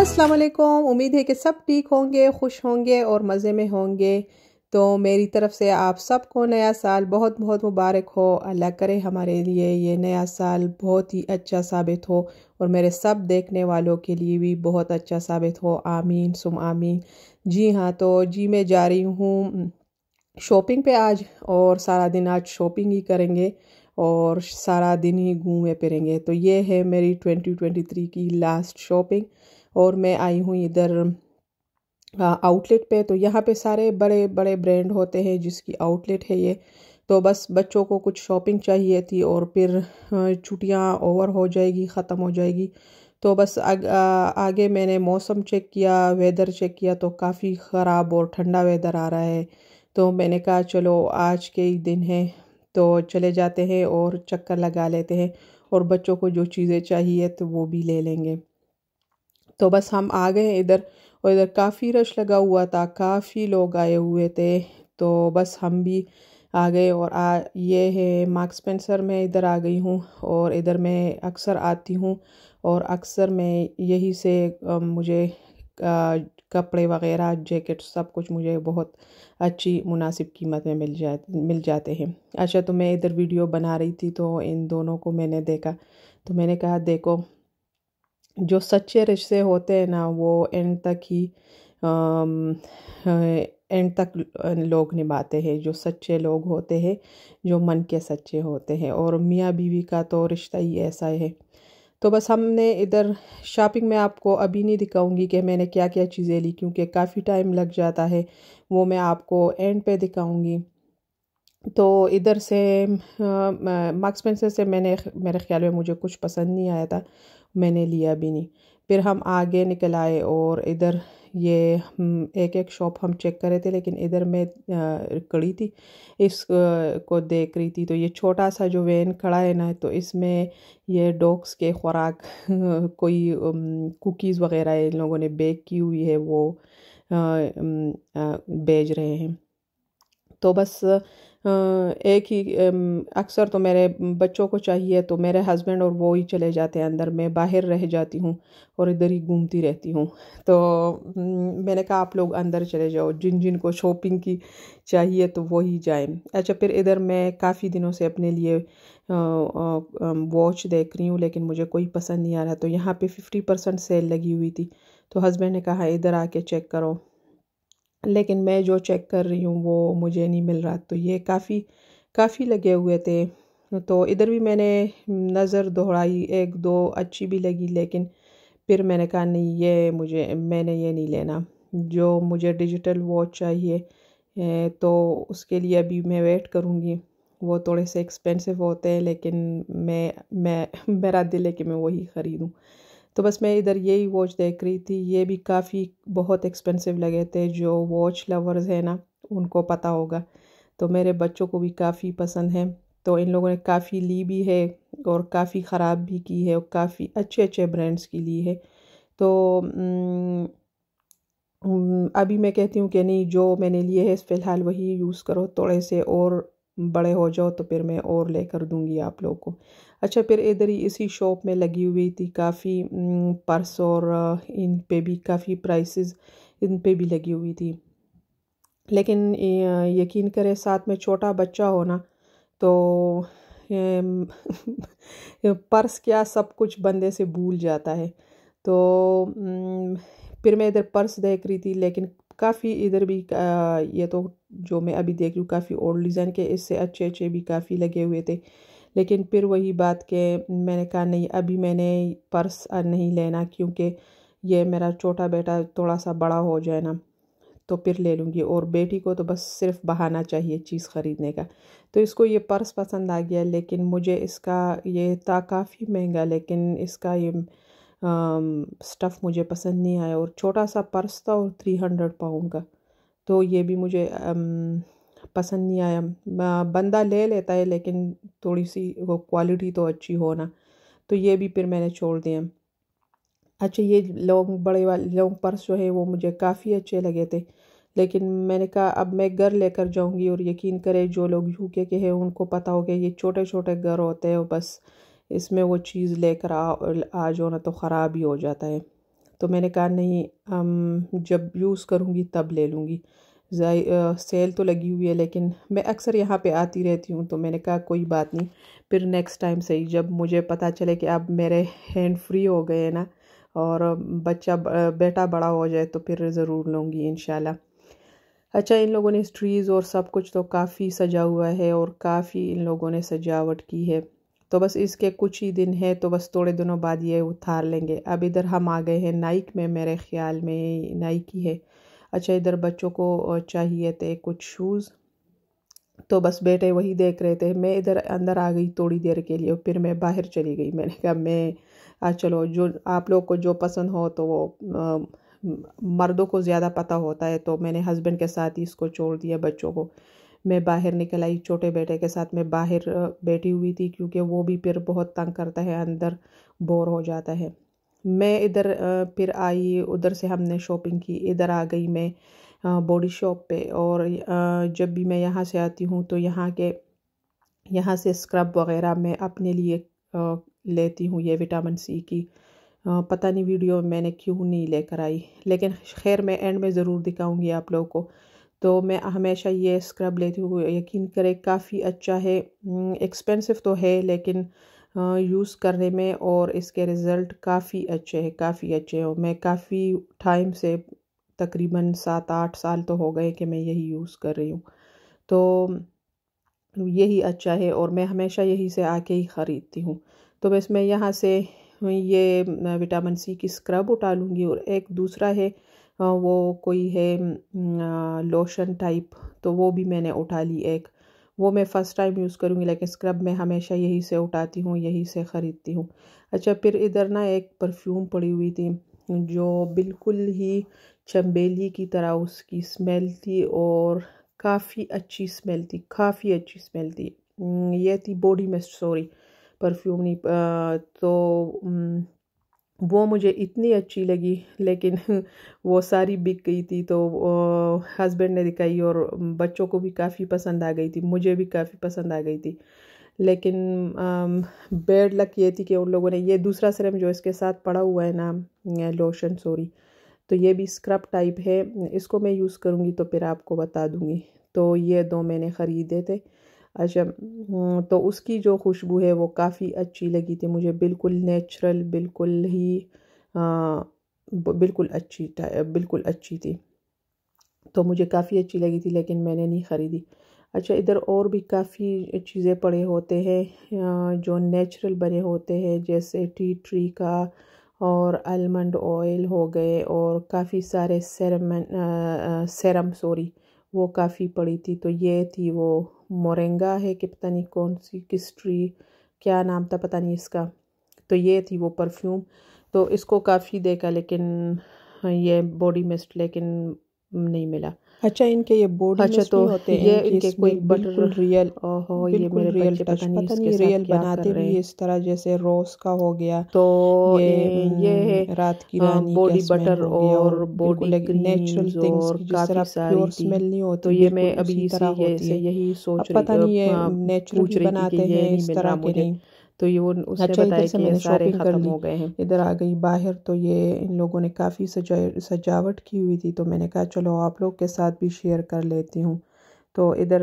असलकुम उम्मीद है कि सब ठीक होंगे खुश होंगे और मज़े में होंगे तो मेरी तरफ़ से आप सबको नया साल बहुत बहुत मुबारक हो अल्लाह करे हमारे लिए ये नया साल बहुत ही अच्छा साबित हो और मेरे सब देखने वालों के लिए भी बहुत अच्छा साबित हो आमीन सुम आमीन जी हाँ तो जी मैं जा रही हूँ शॉपिंग पे आज और सारा दिन आज शॉपिंग ही करेंगे और सारा दिन ही घूमे फिरेंगे तो ये है मेरी 2023 की लास्ट शॉपिंग और मैं आई हूँ इधर आउटलेट पे तो यहाँ पे सारे बड़े बड़े ब्रांड होते हैं जिसकी आउटलेट है ये तो बस बच्चों को कुछ शॉपिंग चाहिए थी और फिर छुट्टियाँ ओवर हो जाएगी ख़त्म हो जाएगी तो बस आग, आ, आगे मैंने मौसम चेक किया वेदर चेक किया तो काफ़ी ख़राब और ठंडा वेदर आ रहा है तो मैंने कहा चलो आज के ही दिन है तो चले जाते हैं और चक्कर लगा लेते हैं और बच्चों को जो चीज़ें चाहिए तो वो भी ले लेंगे तो बस हम आ गए इधर और इधर काफ़ी रश लगा हुआ था काफ़ी लोग आए हुए थे तो बस हम भी आ गए और आ ये है मार्क स्पेंसर में इधर आ गई हूँ और इधर मैं अक्सर आती हूँ और अक्सर मैं यही से मुझे कपड़े वगैरह जैकेट सब कुछ मुझे बहुत अच्छी मुनासिब कीमत में मिल जा मिल जाते हैं अच्छा तो मैं इधर वीडियो बना रही थी तो इन दोनों को मैंने देखा तो मैंने कहा देखो जो सच्चे रिश्ते होते हैं ना वो एंड तक ही एंड तक लोग निभाते हैं जो सच्चे लोग होते हैं जो मन के सच्चे होते हैं और मियाँ बीवी का तो रिश्ता ही ऐसा है तो बस हमने इधर शॉपिंग में आपको अभी नहीं दिखाऊंगी कि मैंने क्या क्या चीज़ें ली क्योंकि काफ़ी टाइम लग जाता है वो मैं आपको एंड पे दिखाऊंगी तो इधर से मार्क्स पेंसिल से मैंने मेरे ख्याल में मुझे कुछ पसंद नहीं आया था मैंने लिया भी नहीं फिर हम आगे निकल आए और इधर ये एक एक शॉप हम चेक कर रहे थे लेकिन इधर मैं कड़ी थी इस को देख रही थी तो ये छोटा सा जो वैन खड़ा है ना तो इसमें ये डॉग्स के खुराक कोई कुकीज़ वगैरह इन लोगों ने बेक की हुई है वो बेच रहे हैं तो बस एक ही अक्सर तो मेरे बच्चों को चाहिए तो मेरे हस्बैंड और वो ही चले जाते हैं अंदर मैं बाहर रह जाती हूँ और इधर ही घूमती रहती हूँ तो मैंने कहा आप लोग अंदर चले जाओ जिन जिन को शॉपिंग की चाहिए तो वो ही जाए अच्छा फिर इधर मैं काफ़ी दिनों से अपने लिए वॉच देख रही हूँ लेकिन मुझे कोई पसंद नहीं आ रहा तो यहाँ पर फिफ्टी परसेंट सेल लगी हुई थी तो हस्बैंड ने कहा इधर आके चेक करो लेकिन मैं जो चेक कर रही हूँ वो मुझे नहीं मिल रहा तो ये काफ़ी काफ़ी लगे हुए थे तो इधर भी मैंने नज़र दोहराई एक दो अच्छी भी लगी लेकिन फिर मैंने कहा नहीं ये मुझे मैंने ये नहीं लेना जो मुझे डिजिटल वॉच चाहिए तो उसके लिए अभी मैं वेट करूँगी वो थोड़े से एक्सपेंसिव होते हैं लेकिन मैं मैं मेरा दिल है कि मैं वही ख़रीदूँ तो बस मैं इधर यही वॉच देख रही थी ये भी काफ़ी बहुत एक्सपेंसिव लगे थे जो वॉच लवर्स हैं ना उनको पता होगा तो मेरे बच्चों को भी काफ़ी पसंद है तो इन लोगों ने काफ़ी ली भी है और काफ़ी ख़राब भी की है और काफ़ी अच्छे अच्छे ब्रांड्स की ली है तो अभी मैं कहती हूँ कि नहीं जो मैंने लिए है फ़िलहाल वही यूज़ करो थोड़े से और बड़े हो जाओ तो फिर मैं और लेकर दूंगी आप लोगों को अच्छा फिर इधर ही इसी शॉप में लगी हुई थी काफ़ी पर्स और इन पे भी काफ़ी प्राइसेस इन पे भी लगी हुई थी लेकिन यकीन करें साथ में छोटा बच्चा होना तो पर्स क्या सब कुछ बंदे से भूल जाता है तो फिर मैं इधर पर्स देख रही थी लेकिन काफ़ी इधर भी ये तो जो मैं अभी देख रही हूँ काफ़ी ओल्ड डिज़ाइन के इससे अच्छे अच्छे भी काफ़ी लगे हुए थे लेकिन फिर वही बात के मैंने कहा नहीं अभी मैंने पर्स नहीं लेना क्योंकि ये मेरा छोटा बेटा थोड़ा सा बड़ा हो जाए ना तो फिर ले लूँगी और बेटी को तो बस सिर्फ बहाना चाहिए चीज़ ख़रीदने का तो इसको ये पर्स पसंद आ गया लेकिन मुझे इसका ये था काफ़ी महंगा लेकिन इसका ये स्टफ़ मुझे पसंद नहीं आया और छोटा सा पर्स था और थ्री हंड्रेड पाउंड का तो ये भी मुझे आम, पसंद नहीं आया बंदा ले लेता है लेकिन थोड़ी सी वो क्वालिटी तो अच्छी हो ना तो ये भी फिर मैंने छोड़ दिया अच्छा ये लॉन्ग बड़े वाले लॉन्ग पर्स जो है वो मुझे काफ़ी अच्छे लगे थे लेकिन मैंने कहा अब मैं घर लेकर जाऊंगी और यकीन करें जो लोग यूके के हैं उनको पता हो गया ये छोटे छोटे घर होते हैं बस इसमें वो चीज़ लेकर आ आ जाओ ना तो ख़राब ही हो जाता है तो मैंने कहा नहीं जब यूज़ करूँगी तब ले लूँगी सेल तो लगी हुई है लेकिन मैं अक्सर यहाँ पे आती रहती हूँ तो मैंने कहा कोई बात नहीं फिर नेक्स्ट टाइम सही जब मुझे पता चले कि अब मेरे हैंड फ्री हो गए ना और बच्चा बेटा बड़ा हो जाए तो फिर ज़रूर लूँगी इन अच्छा इन लोगों ने ट्रीज़ और सब कुछ तो काफ़ी सजा हुआ है और काफ़ी इन लोगों ने सजावट की है तो बस इसके कुछ ही दिन है तो बस थोड़े दिनों बाद ये उतार लेंगे अब इधर हम आ गए हैं नाइक में मेरे ख्याल में नाइक ही है अच्छा इधर बच्चों को चाहिए थे कुछ शूज़ तो बस बेटे वही देख रहे थे मैं इधर अंदर आ गई थोड़ी देर के लिए फिर मैं बाहर चली गई मैंने कहा मैं आ चलो जो आप लोग को जो पसंद हो तो वो मर्दों को ज़्यादा पता होता है तो मैंने हस्बैंड के साथ ही इसको छोड़ दिया बच्चों को मैं बाहर निकल आई छोटे बेटे के साथ मैं बाहर बैठी हुई थी क्योंकि वो भी फिर बहुत तंग करता है अंदर बोर हो जाता है मैं इधर फिर आई उधर से हमने शॉपिंग की इधर आ गई मैं बॉडी शॉप पे और जब भी मैं यहाँ से आती हूँ तो यहाँ के यहाँ से स्क्रब वगैरह मैं अपने लिए लेती हूँ ये विटामिन सी की पता नहीं वीडियो मैंने क्यों नहीं लेकर आई लेकिन खैर मैं एंड में ज़रूर दिखाऊंगी आप लोगों को तो मैं हमेशा ये स्क्रब लेती हूँ यकीन करें काफ़ी अच्छा है एक्सपेंसिव तो है लेकिन यूज़ करने में और इसके रिज़ल्ट काफ़ी अच्छे हैं काफ़ी अच्छे हैं मैं काफ़ी टाइम से तकरीबन सात आठ साल तो हो गए कि मैं यही यूज़ कर रही हूँ तो यही अच्छा है और मैं हमेशा यही से आके ही ख़रीदती हूँ तो बस मैं यहाँ से ये विटामिन सी की स्क्रब उठा लूँगी और एक दूसरा है वो कोई है लोशन टाइप तो वो भी मैंने उठा ली एक वो मैं फ़र्स्ट टाइम यूज़ करूँगी लेकिन स्क्रब मैं हमेशा यही से उठाती हूँ यही से ख़रीदती हूँ अच्छा फिर इधर ना एक परफ्यूम पड़ी हुई थी जो बिल्कुल ही चम्बेली की तरह उसकी स्मेल थी और काफ़ी अच्छी स्मेल थी काफ़ी अच्छी स्मेल थी हम्म, ये थी बॉडी मिस्ट सॉरी परफ्यूम नहीं तो हम्म, वो मुझे इतनी अच्छी लगी लेकिन वो सारी बिक गई थी तो हस्बैंड ने दिखाई और बच्चों को भी काफ़ी पसंद आ गई थी मुझे भी काफ़ी पसंद आ गई थी लेकिन बेड um, लक ये थी कि उन लोगों ने ये दूसरा सिरम जो इसके साथ पड़ा हुआ है ना लोशन सॉरी तो ये भी स्क्रब टाइप है इसको मैं यूज़ करूँगी तो फिर आपको बता दूँगी तो ये दो मैंने ख़रीदे थे अच्छा तो उसकी जो खुशबू है वो काफ़ी अच्छी लगी थी मुझे बिल्कुल नेचुरल बिल्कुल ही आ, बिल्कुल अच्छी बिल्कुल अच्छी थी तो मुझे काफ़ी अच्छी लगी थी लेकिन मैंने नहीं ख़रीदी अच्छा इधर और भी काफ़ी चीज़ें पड़े होते हैं जो नेचुरल बने होते हैं जैसे टी ट्री का और आलमंड ऑयल हो गए और काफ़ी सारे सेरम सेरम सॉरी वो काफ़ी पड़ी थी तो ये थी वो मोरेंगा है कि पता नहीं कौन सी किस ट्री क्या नाम था पता नहीं इसका तो ये थी वो परफ्यूम तो इसको काफ़ी देखा लेकिन ये बॉडी मिस्ट लेकिन नहीं मिला अच्छा इनके ये बोर्ड अच्छा तो होते हैं ये इनके कोई बटर रियल ओहो ये मेरे रियल पता नहीं पता नहीं रियल बनाते भी इस तरह जैसे रोज का हो गया तो ये ये हम्म, रात की हाँ, रानी बॉडी बटर और बॉडी लाइक नेचुरल थिंग्स और जिस तरह प्योर स्मेल नहीं होती तो ये मैं अभी इस तरह होती है यही सोच रही हूं पता नहीं ये नेचुरल हाँ, बनाते हैं इस तरह के नहीं तो ये वो उसने अच्छा, बताया कि ये सारे ख़त्म हो गए हैं इधर आ गई बाहर तो ये इन लोगों ने काफ़ी सजा सजावट की हुई थी तो मैंने कहा चलो आप लोग के साथ भी शेयर कर लेती हूँ तो इधर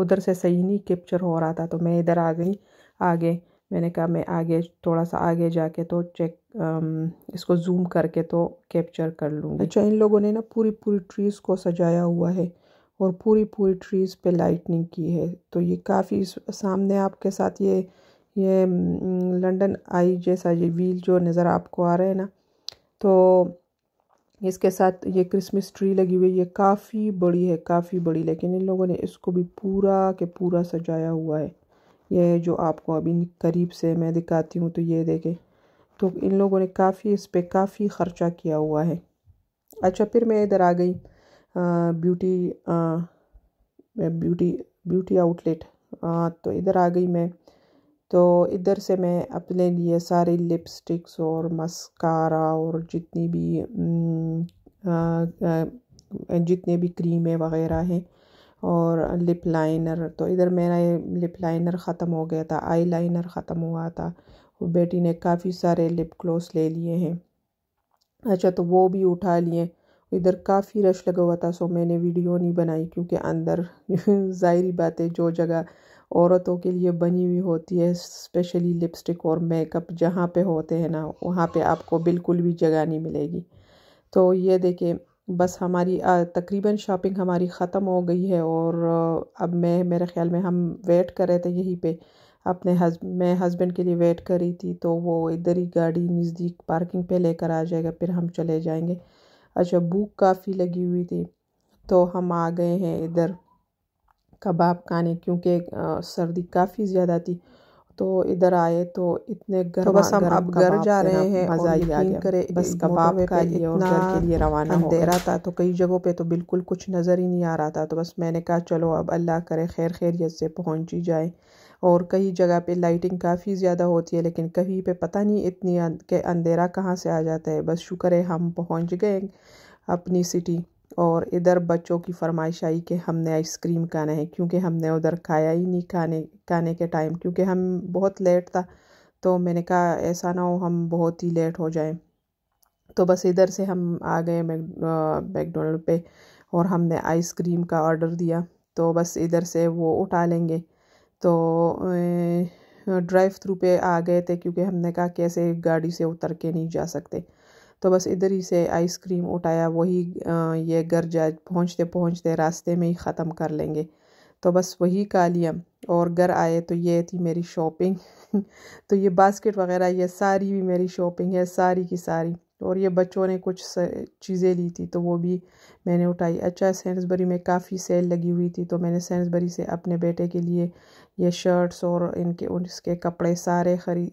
उधर से सही नहीं कैप्चर हो रहा था तो मैं इधर आ गई आगे मैंने कहा मैं आगे थोड़ा सा आगे जाके तो चेक आम, इसको जूम करके तो कैप्चर कर लूँगी अच्छा इन लोगों ने ना पूरी पूरी ट्रीज़ को सजाया हुआ है और पूरी पूरी ट्रीज़ पे लाइटनिंग की है तो ये काफ़ी सामने आपके साथ ये ये लंदन आई जैसा ये व्हील जो नज़र आपको आ रहा है ना तो इसके साथ ये क्रिसमस ट्री लगी हुई है ये काफ़ी बड़ी है काफ़ी बड़ी लेकिन इन लोगों ने इसको भी पूरा के पूरा सजाया हुआ है ये जो आपको अभी करीब से मैं दिखाती हूँ तो ये देखें तो इन लोगों ने काफ़ी इस पर काफ़ी ख़र्चा किया हुआ है अच्छा फिर मैं इधर आ गई ब्यूटी ब्यूटी ब्यूटी आउटलेट तो इधर आ गई मैं तो इधर से मैं अपने लिए सारे लिपस्टिक्स और मस्कारा और जितनी भी जितने भी क्रीमें वगैरह हैं और लिप लाइनर तो इधर मेरा लिप लाइनर ख़त्म हो गया था आई लाइनर ख़त्म हुआ था बेटी ने काफ़ी सारे लिप ग्लॉस ले लिए हैं अच्छा तो वो भी उठा लिए इधर काफ़ी रश लगा हुआ था सो मैंने वीडियो नहीं बनाई क्योंकि अंदर ज़ाहरी बात है जो जगह औरतों के लिए बनी हुई होती है स्पेशली लिपस्टिक और मेकअप जहाँ पे होते हैं ना वहाँ पे आपको बिल्कुल भी जगह नहीं मिलेगी तो ये देखें बस हमारी तकरीबन शॉपिंग हमारी ख़त्म हो गई है और अब मैं मेरे ख़्याल में हम वेट कर रहे थे यहीं पे अपने हज मैं हस्बैंड के लिए वेट कर रही थी तो वो इधर ही गाड़ी नज़दीक पार्किंग पे लेकर आ जाएगा फिर हम चले जाएंगे अच्छा भूख काफ़ी लगी हुई थी तो हम आ गए हैं इधर कबाब खाने क्योंकि सर्दी काफ़ी ज़्यादा थी तो इधर आए तो इतने गर्म तो बस हम अब घर जा रहे हैं करें करे बस कबाब का लिए और घर के लिए रवाना अंधेरा था तो कई जगहों पे तो बिल्कुल कुछ नज़र ही नहीं आ रहा था तो बस मैंने कहा चलो अब अल्लाह करे खैर खैरियत से पहुंची ही जाए और कई जगह पे लाइटिंग काफ़ी ज़्यादा होती है लेकिन कहीं पे पता नहीं इतनी अं-, के अंधेरा कहाँ से आ जाता है बस शुक्र है हम पहुँच गए अपनी सिटी और इधर बच्चों की फरमाइश आई कि हमने आइसक्रीम खाना है क्योंकि हमने उधर खाया ही नहीं खाने खाने के टाइम क्योंकि हम बहुत लेट था तो मैंने कहा ऐसा ना हो हम बहुत ही लेट हो जाएं तो बस इधर से हम आ गए मैकडोनल्ड पे और हमने आइसक्रीम का ऑर्डर दिया तो बस इधर से वो उठा लेंगे तो ड्राइव थ्रू पे आ गए थे क्योंकि हमने कहा कैसे गाड़ी से उतर के नहीं जा सकते तो बस इधर ही से आइसक्रीम उठाया वही ये घर जा पहुँचते पहुँचते रास्ते में ही ख़त्म कर लेंगे तो बस वही का लिया और घर आए तो ये थी मेरी शॉपिंग तो ये बास्केट वगैरह ये सारी भी मेरी शॉपिंग है सारी की सारी और ये बच्चों ने कुछ चीज़ें ली थी तो वो भी मैंने उठाई अच्छा सेंसबरी में काफ़ी सेल लगी हुई थी तो मैंने सेंसबरी से अपने बेटे के लिए ये शर्ट्स और इनके इसके कपड़े सारे खरी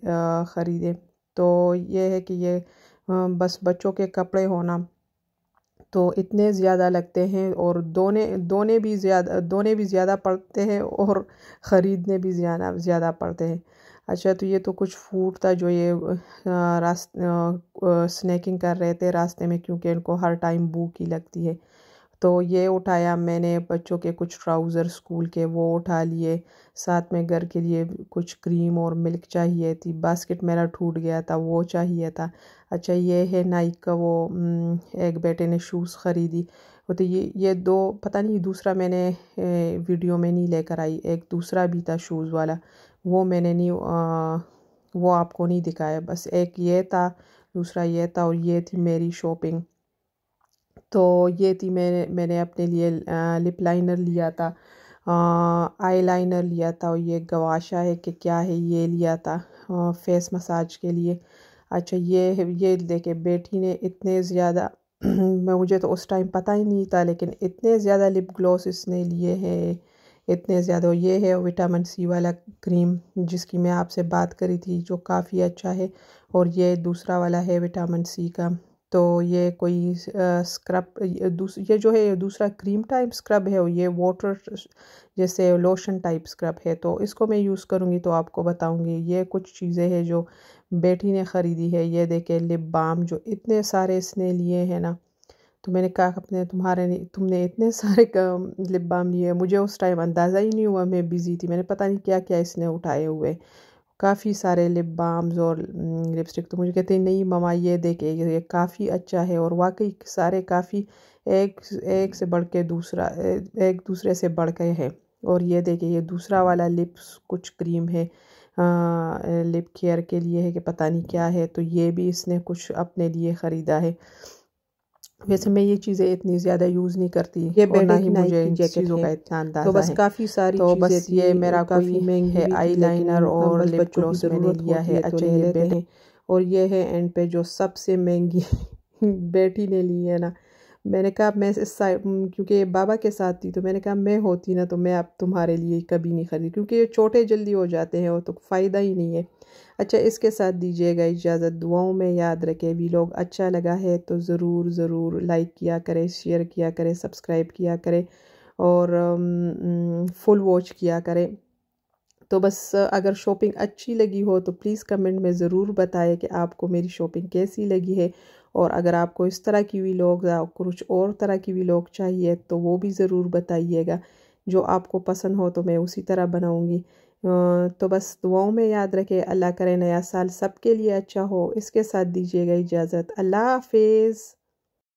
ख़रीदे तो ये है कि ये बस बच्चों के कपड़े होना तो इतने ज़्यादा लगते हैं और दोने दोने भी ज़्यादा दोने भी ज़्यादा पड़ते हैं और ख़रीदने भी ज़्यादा ज़्यादा पड़ते हैं अच्छा तो ये तो कुछ फूड था जो ये रास्ते स्नैकिंग कर रहे थे रास्ते में क्योंकि इनको हर टाइम भूख ही लगती है तो ये उठाया मैंने बच्चों के कुछ ट्राउज़र स्कूल के वो उठा लिए साथ में घर के लिए कुछ क्रीम और मिल्क चाहिए थी बास्केट मेरा टूट गया था वो चाहिए था अच्छा ये है नाइक का वो एक बेटे ने शूज़ ख़रीदी वो तो ये ये दो पता नहीं दूसरा मैंने वीडियो में नहीं लेकर आई एक दूसरा भी था शूज़ वाला वो मैंने नहीं आ, वो आपको नहीं दिखाया बस एक ये था दूसरा ये था और ये थी मेरी शॉपिंग तो ये थी मैंने मैंने अपने लिए लिप लाइनर लिया था आई लाइनर लिया था और ये गवाशा है कि क्या है ये लिया था फेस मसाज के लिए अच्छा ये ये देखे बेटी ने इतने ज़्यादा मुझे तो उस टाइम पता ही नहीं था लेकिन इतने ज़्यादा लिप ग्लॉस इसने लिए हैं इतने ज़्यादा ये है विटामिन सी वाला क्रीम जिसकी मैं आपसे बात करी थी जो काफ़ी अच्छा है और ये दूसरा वाला है विटामिन सी का तो ये कोई स्क्रब ये जो है दूसरा क्रीम टाइप स्क्रब है ये वाटर जैसे लोशन टाइप स्क्रब है तो इसको मैं यूज़ करूँगी तो आपको बताऊँगी ये कुछ चीज़ें हैं जो बेटी ने ख़रीदी है ये देखे लिप बाम जो इतने सारे इसने लिए हैं ना तो मैंने कहा अपने तुम्हारे तुमने इतने सारे लिप बाम लिए मुझे उस टाइम अंदाज़ा ही नहीं हुआ मैं बिज़ी थी मैंने पता नहीं क्या क्या इसने उठाए हुए काफ़ी सारे लिप बाम्स और लिपस्टिक तो मुझे कहते हैं नहीं ममा ये देखे ये काफ़ी अच्छा है और वाकई सारे काफ़ी एक एक से बढ़ के दूसरा एक दूसरे से बढ़ के है और ये देखे ये दूसरा वाला लिप्स कुछ क्रीम है आ, लिप केयर के लिए है कि पता नहीं क्या है तो ये भी इसने कुछ अपने लिए ख़रीदा है वैसे मैं ये चीज़ें इतनी ज़्यादा यूज़ नहीं करती ये और ना ही मुझे इन चीज़ों का इतना अंदाजा तो बस काफ़ी सारी तो बस ये मेरा काफ़ी महंग है आई लाइनर और लिप ग्लॉस मैंने लिया है तो अच्छे ये और ये है एंड पे जो सबसे महंगी बेटी ने ली है ना मैंने कहा मैं इस साइड क्योंकि बाबा के साथ थी तो मैंने कहा मैं होती ना तो मैं अब तुम्हारे लिए कभी नहीं खरीदी क्योंकि ये छोटे जल्दी हो जाते हैं और तो फ़ायदा ही नहीं है अच्छा इसके साथ दीजिएगा इजाज़त दुआओं में याद रखें भी लोग अच्छा लगा है तो ज़रूर ज़रूर लाइक किया करें शेयर किया करें सब्सक्राइब किया करें और फुल um, वॉच um, किया करें तो बस अगर शॉपिंग अच्छी लगी हो तो प्लीज़ कमेंट में ज़रूर बताएं कि आपको मेरी शॉपिंग कैसी लगी है और अगर आपको इस तरह की भी लोग कुछ और तरह की भी लोग चाहिए तो वो भी ज़रूर बताइएगा जो आपको पसंद हो तो मैं उसी तरह बनाऊँगी तो बस दुआओं में याद रखें अल्लाह करे नया साल सबके लिए अच्छा हो इसके साथ दीजिएगा इजाज़त अल्लाह हाफिज़